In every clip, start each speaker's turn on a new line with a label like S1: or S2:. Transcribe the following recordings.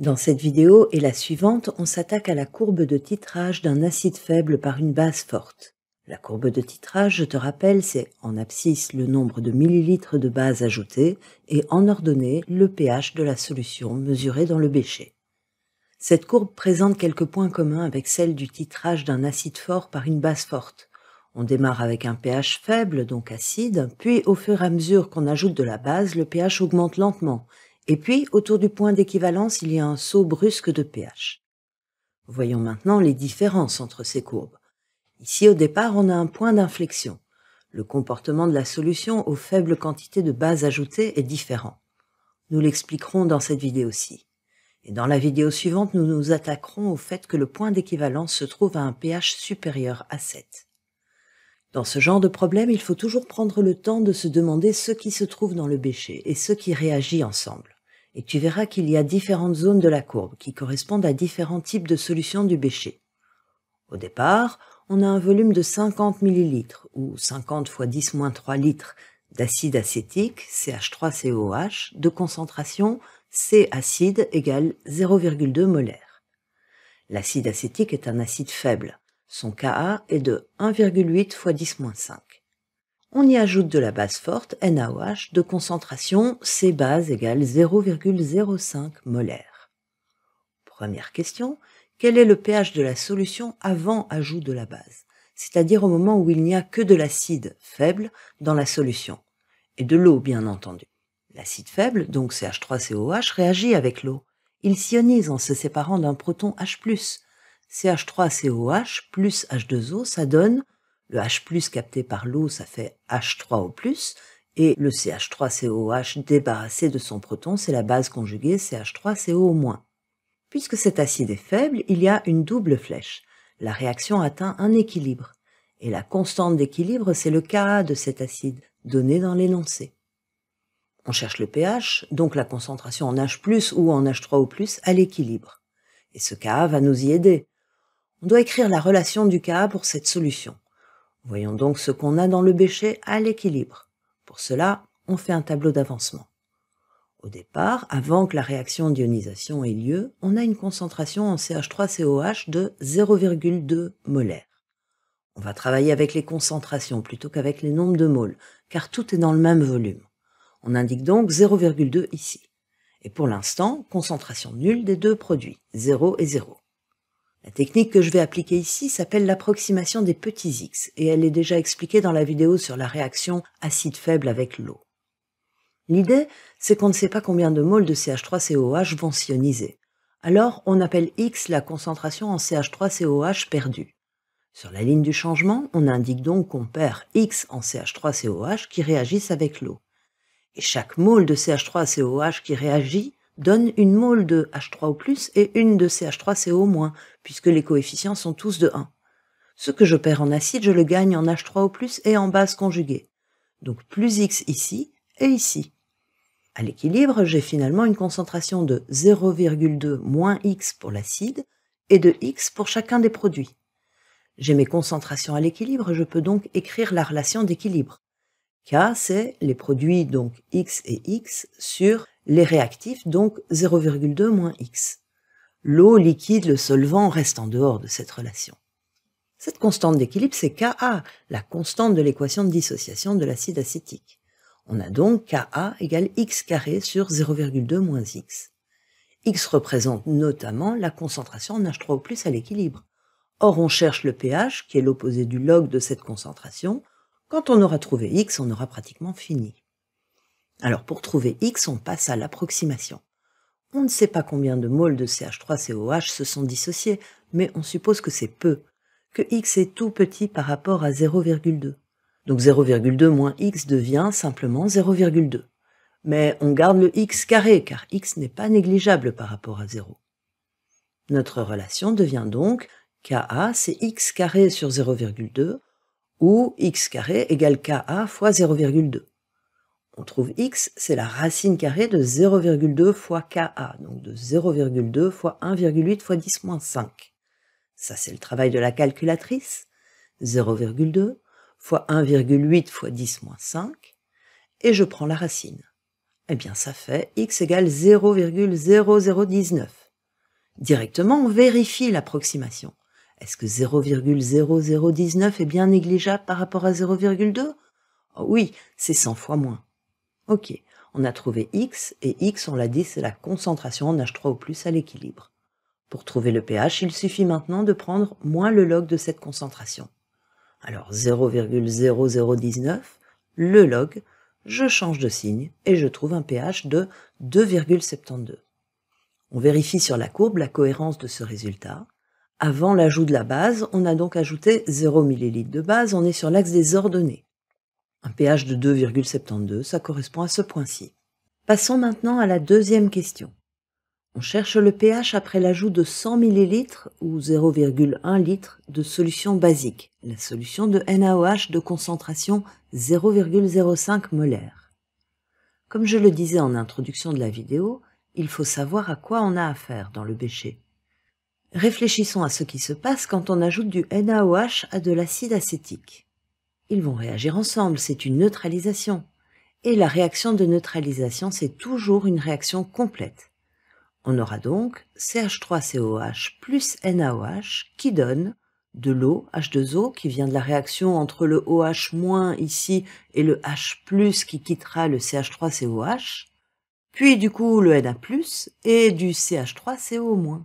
S1: Dans cette vidéo et la suivante, on s'attaque à la courbe de titrage d'un acide faible par une base forte. La courbe de titrage, je te rappelle, c'est en abscisse le nombre de millilitres de base ajoutée et en ordonnée le pH de la solution mesurée dans le bécher. Cette courbe présente quelques points communs avec celle du titrage d'un acide fort par une base forte. On démarre avec un pH faible, donc acide, puis au fur et à mesure qu'on ajoute de la base, le pH augmente lentement et puis, autour du point d'équivalence, il y a un saut brusque de pH. Voyons maintenant les différences entre ces courbes. Ici, au départ, on a un point d'inflexion. Le comportement de la solution aux faibles quantités de base ajoutée est différent. Nous l'expliquerons dans cette vidéo-ci. Et dans la vidéo suivante, nous nous attaquerons au fait que le point d'équivalence se trouve à un pH supérieur à 7. Dans ce genre de problème, il faut toujours prendre le temps de se demander ce qui se trouve dans le bécher et ce qui réagit ensemble et tu verras qu'il y a différentes zones de la courbe qui correspondent à différents types de solutions du bécher. Au départ, on a un volume de 50 ml ou 50 x 10 3 litres d'acide acétique CH3COH de concentration C acide égale 0,2 molaire. L'acide acétique est un acide faible. Son Ka est de 1,8 x 10 5 on y ajoute de la base forte, NaOH, de concentration C base égale 0,05 molaire. Première question, quel est le pH de la solution avant ajout de la base, c'est-à-dire au moment où il n'y a que de l'acide faible dans la solution, et de l'eau bien entendu. L'acide faible, donc CH3COH, réagit avec l'eau. Il s'ionise en se séparant d'un proton H+. CH3COH plus H2O, ça donne le H+, capté par l'eau, ça fait H3O+, et le ch 3 COH débarrassé de son proton, c'est la base conjuguée CH3CO-. Puisque cet acide est faible, il y a une double flèche. La réaction atteint un équilibre. Et la constante d'équilibre, c'est le Ka de cet acide, donné dans l'énoncé. On cherche le pH, donc la concentration en H+, ou en H3O+, à l'équilibre. Et ce Ka va nous y aider. On doit écrire la relation du Ka pour cette solution. Voyons donc ce qu'on a dans le bécher à l'équilibre. Pour cela, on fait un tableau d'avancement. Au départ, avant que la réaction d'ionisation ait lieu, on a une concentration en CH3COH de 0,2 molaire. On va travailler avec les concentrations plutôt qu'avec les nombres de moles, car tout est dans le même volume. On indique donc 0,2 ici. Et pour l'instant, concentration nulle des deux produits, 0 et 0. La technique que je vais appliquer ici s'appelle l'approximation des petits x et elle est déjà expliquée dans la vidéo sur la réaction acide faible avec l'eau. L'idée, c'est qu'on ne sait pas combien de moles de CH3COH vont s'ioniser. Alors, on appelle X la concentration en CH3COH perdue. Sur la ligne du changement, on indique donc qu'on perd X en CH3COH qui réagissent avec l'eau. Et chaque mole de CH3COH qui réagit donne une mole de H3 o et une de CH3CO puisque les coefficients sont tous de 1. Ce que je perds en acide, je le gagne en H3 o et en base conjuguée. Donc plus X ici et ici. À l'équilibre, j'ai finalement une concentration de 0,2 moins X pour l'acide et de X pour chacun des produits. J'ai mes concentrations à l'équilibre, je peux donc écrire la relation d'équilibre. K, c'est les produits donc X et X sur les réactifs, donc 0,2 moins X. L'eau, liquide, le solvant reste en dehors de cette relation. Cette constante d'équilibre, c'est Ka, la constante de l'équation de dissociation de l'acide acétique. On a donc Ka égale x carré sur 0,2 moins x. X représente notamment la concentration en H3O+, à l'équilibre. Or, on cherche le pH, qui est l'opposé du log de cette concentration, quand on aura trouvé x, on aura pratiquement fini. Alors pour trouver x, on passe à l'approximation. On ne sait pas combien de moles de CH3COH se sont dissociés, mais on suppose que c'est peu, que x est tout petit par rapport à 0,2. Donc 0,2 moins x devient simplement 0,2. Mais on garde le x carré, car x n'est pas négligeable par rapport à 0. Notre relation devient donc Ka, c'est x carré sur 0,2, ou x carré égale ka fois 0,2. On trouve x, c'est la racine carrée de 0,2 fois ka, donc de 0,2 fois 1,8 fois 10 moins 5. Ça, c'est le travail de la calculatrice. 0,2 fois 1,8 fois 10 moins 5. Et je prends la racine. Eh bien, ça fait x égale 0,0019. Directement, on vérifie l'approximation. Est-ce que 0,0019 est bien négligeable par rapport à 0,2 Oui, c'est 100 fois moins. Ok, on a trouvé X, et X, on l'a dit, c'est la concentration en H3 o plus à l'équilibre. Pour trouver le pH, il suffit maintenant de prendre moins le log de cette concentration. Alors 0,0019, le log, je change de signe et je trouve un pH de 2,72. On vérifie sur la courbe la cohérence de ce résultat. Avant l'ajout de la base, on a donc ajouté 0 ml de base, on est sur l'axe des ordonnées. Un pH de 2,72, ça correspond à ce point-ci. Passons maintenant à la deuxième question. On cherche le pH après l'ajout de 100 ml ou 0,1 litre de solution basique, la solution de NaOH de concentration 0,05 molaire. Comme je le disais en introduction de la vidéo, il faut savoir à quoi on a affaire dans le bécher. Réfléchissons à ce qui se passe quand on ajoute du NaOH à de l'acide acétique. Ils vont réagir ensemble, c'est une neutralisation. Et la réaction de neutralisation, c'est toujours une réaction complète. On aura donc CH3COH plus NaOH qui donne de l'eau, H2O, qui vient de la réaction entre le OH- ici et le H+, qui quittera le CH3COH, puis du coup le Na+, et du CH3CO-.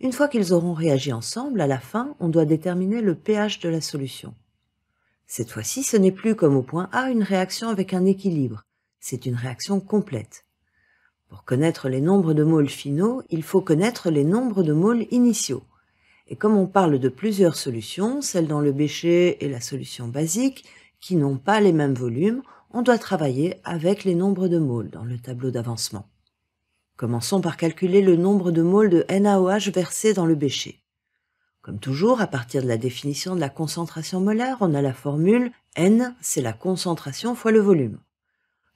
S1: Une fois qu'ils auront réagi ensemble, à la fin, on doit déterminer le pH de la solution. Cette fois-ci, ce n'est plus comme au point A une réaction avec un équilibre, c'est une réaction complète. Pour connaître les nombres de moles finaux, il faut connaître les nombres de moles initiaux. Et comme on parle de plusieurs solutions, celle dans le bécher et la solution basique, qui n'ont pas les mêmes volumes, on doit travailler avec les nombres de moles dans le tableau d'avancement. Commençons par calculer le nombre de moles de NaOH versés dans le bécher. Comme toujours, à partir de la définition de la concentration molaire, on a la formule N, c'est la concentration fois le volume.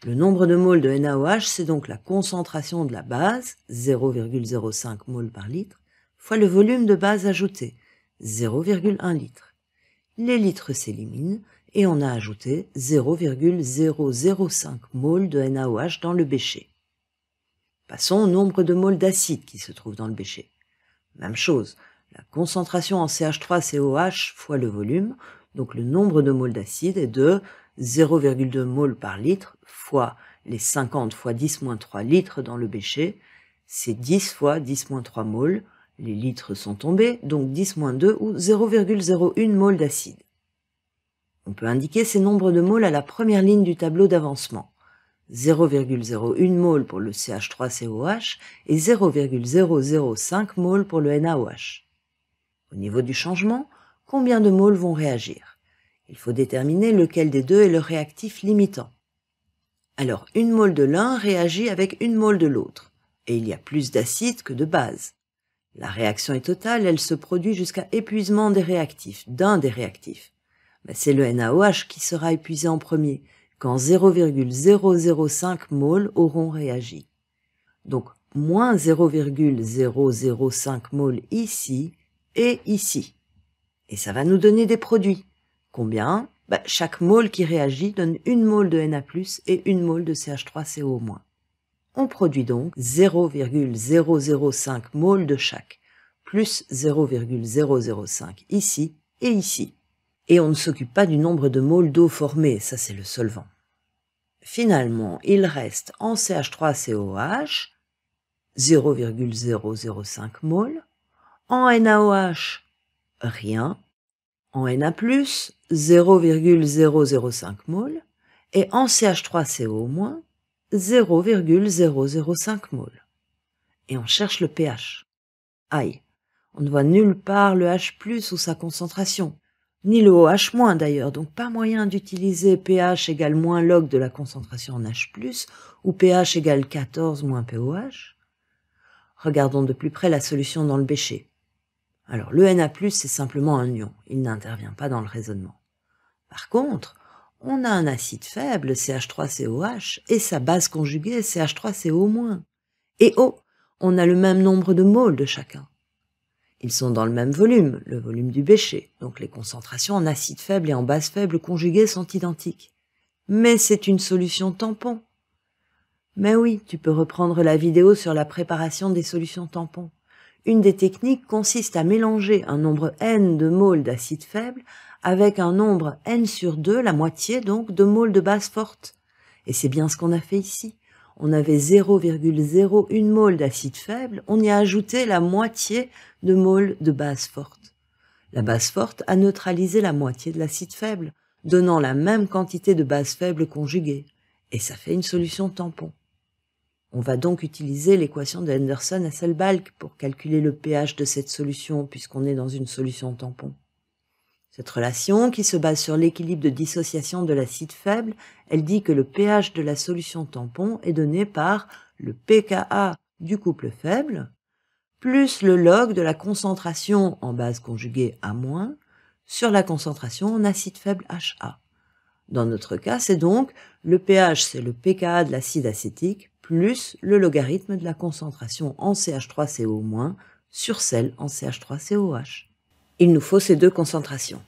S1: Le nombre de moles de NaOH, c'est donc la concentration de la base, 0,05 moles par litre, fois le volume de base ajouté, 0,1 litre. Les litres s'éliminent et on a ajouté 0,005 moles de NaOH dans le bécher passons au nombre de moles d'acide qui se trouvent dans le bécher. Même chose, la concentration en CH3COH fois le volume, donc le nombre de moles d'acide est de 0,2 moles par litre fois les 50 fois 10 3 litres dans le bécher, c'est 10 fois 10 3 moles, les litres sont tombés, donc 10 2 ou 0,01 moles d'acide. On peut indiquer ces nombres de moles à la première ligne du tableau d'avancement. 0,01 mol pour le CH3COH et 0,005 mol pour le NaOH. Au niveau du changement, combien de moles vont réagir Il faut déterminer lequel des deux est le réactif limitant. Alors, une mole de l'un réagit avec une mole de l'autre, et il y a plus d'acide que de base. La réaction est totale, elle se produit jusqu'à épuisement des réactifs, d'un des réactifs. Mais ben, c'est le NaOH qui sera épuisé en premier, quand 0,005 mol auront réagi. Donc moins 0,005 mol ici et ici. Et ça va nous donner des produits. Combien bah, Chaque mol qui réagit donne une mol de Na+, et une mol de CH3CO-. On produit donc 0,005 mol de chaque, plus 0,005 ici et ici et on ne s'occupe pas du nombre de moles d'eau formées, ça c'est le solvant. Finalement, il reste en CH3COH 0,005 mol, en NaOH rien, en Na+, 0,005 mol, et en CH3CO- 0,005 mol. Et on cherche le pH. Aïe, on ne voit nulle part le H+, ou sa concentration ni le OH- d'ailleurs, donc pas moyen d'utiliser pH égale moins log de la concentration en H+, ou pH égale 14 moins POH. Regardons de plus près la solution dans le bécher. Alors le Na+, c'est simplement un ion, il n'intervient pas dans le raisonnement. Par contre, on a un acide faible, CH3COH, et sa base conjuguée, CH3CO-. Et oh, on a le même nombre de moles de chacun. Ils sont dans le même volume, le volume du bécher, donc les concentrations en acide faible et en base faible conjuguées sont identiques. Mais c'est une solution tampon. Mais oui, tu peux reprendre la vidéo sur la préparation des solutions tampons. Une des techniques consiste à mélanger un nombre n de moles d'acide faible avec un nombre n sur 2, la moitié donc, de moles de base forte. Et c'est bien ce qu'on a fait ici on avait 0,01 mol d'acide faible, on y a ajouté la moitié de mol de base forte. La base forte a neutralisé la moitié de l'acide faible, donnant la même quantité de base faible conjuguée, et ça fait une solution tampon. On va donc utiliser l'équation de Henderson-Hasselbalch pour calculer le pH de cette solution puisqu'on est dans une solution tampon. Cette relation, qui se base sur l'équilibre de dissociation de l'acide faible, elle dit que le pH de la solution tampon est donné par le pKa du couple faible, plus le log de la concentration en base conjuguée A- moins sur la concentration en acide faible HA. Dans notre cas, c'est donc le pH, c'est le pKa de l'acide acétique, plus le logarithme de la concentration en CH3CO- sur celle en CH3COH. Il nous faut ces deux concentrations.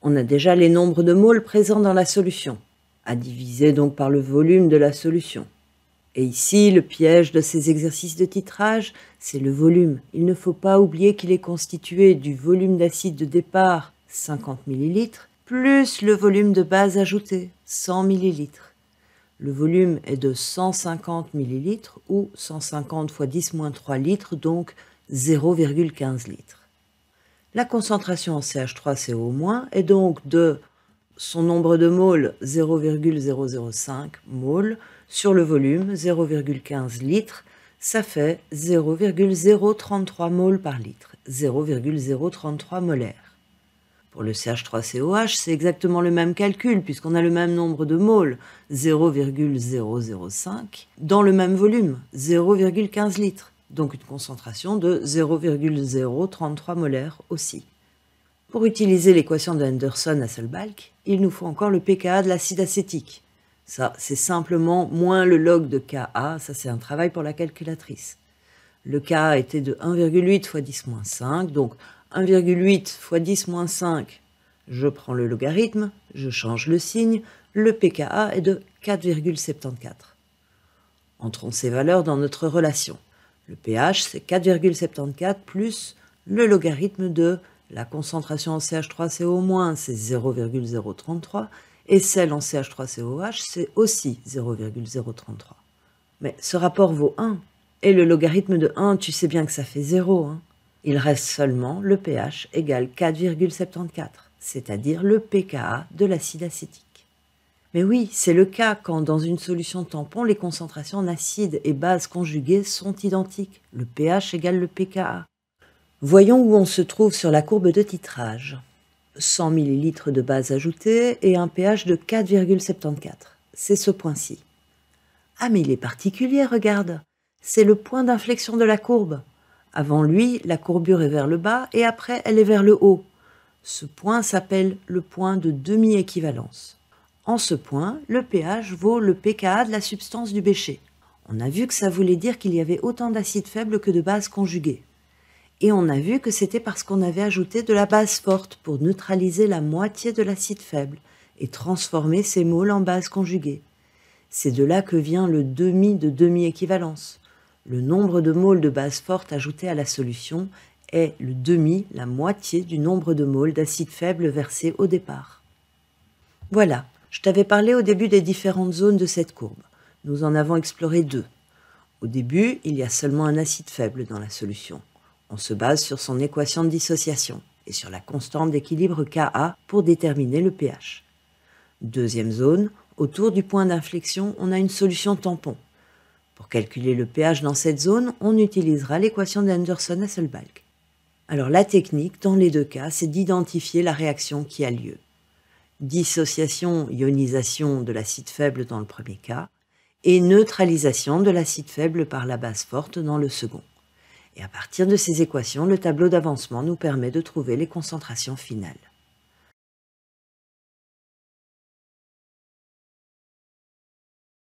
S1: On a déjà les nombres de moles présents dans la solution, à diviser donc par le volume de la solution. Et ici, le piège de ces exercices de titrage, c'est le volume. Il ne faut pas oublier qu'il est constitué du volume d'acide de départ, 50 ml, plus le volume de base ajouté, 100 ml. Le volume est de 150 ml ou 150 x 10 moins 3 litres, donc 0,15 litres. La concentration en CH3CO- est donc de son nombre de moles 0,005 moles sur le volume 0,15 litres, ça fait 0,033 moles par litre, 0,033 molaires. Pour le CH3COH, c'est exactement le même calcul puisqu'on a le même nombre de moles, 0,005, dans le même volume, 0,15 litres donc une concentration de 0,033 molaires aussi. Pour utiliser l'équation de Henderson à il nous faut encore le pKa de l'acide acétique. Ça, c'est simplement moins le log de Ka, ça c'est un travail pour la calculatrice. Le Ka était de 1,8 fois 10 5, donc 1,8 fois 10 5, je prends le logarithme, je change le signe, le pKa est de 4,74. Entrons ces valeurs dans notre relation. Le pH, c'est 4,74 plus le logarithme de la concentration en CH3CO-, c'est 0,033, et celle en CH3COH, c'est aussi 0,033. Mais ce rapport vaut 1, et le logarithme de 1, tu sais bien que ça fait 0. Hein. Il reste seulement le pH égale 4,74, c'est-à-dire le pKa de l'acide acétique. Mais oui, c'est le cas quand dans une solution tampon, les concentrations en acide et base conjuguées sont identiques. Le pH égale le pKa. Voyons où on se trouve sur la courbe de titrage. 100 ml de base ajoutée et un pH de 4,74. C'est ce point-ci. Ah mais il est particulier, regarde. C'est le point d'inflexion de la courbe. Avant lui, la courbure est vers le bas et après, elle est vers le haut. Ce point s'appelle le point de demi-équivalence. En ce point, le pH vaut le pKa de la substance du bécher. On a vu que ça voulait dire qu'il y avait autant d'acide faible que de base conjuguée. Et on a vu que c'était parce qu'on avait ajouté de la base forte pour neutraliser la moitié de l'acide faible et transformer ces moles en base conjuguée. C'est de là que vient le demi de demi-équivalence. Le nombre de moles de base forte ajoutée à la solution est le demi, la moitié du nombre de moles d'acide faible versé au départ. Voilà, je t'avais parlé au début des différentes zones de cette courbe. Nous en avons exploré deux. Au début, il y a seulement un acide faible dans la solution. On se base sur son équation de dissociation et sur la constante d'équilibre Ka pour déterminer le pH. Deuxième zone, autour du point d'inflexion, on a une solution tampon. Pour calculer le pH dans cette zone, on utilisera l'équation d'Anderson-Hasselbalch. Alors la technique, dans les deux cas, c'est d'identifier la réaction qui a lieu dissociation, ionisation de l'acide faible dans le premier cas, et neutralisation de l'acide faible par la base forte dans le second. Et à partir de ces équations, le tableau d'avancement nous permet de trouver les concentrations finales.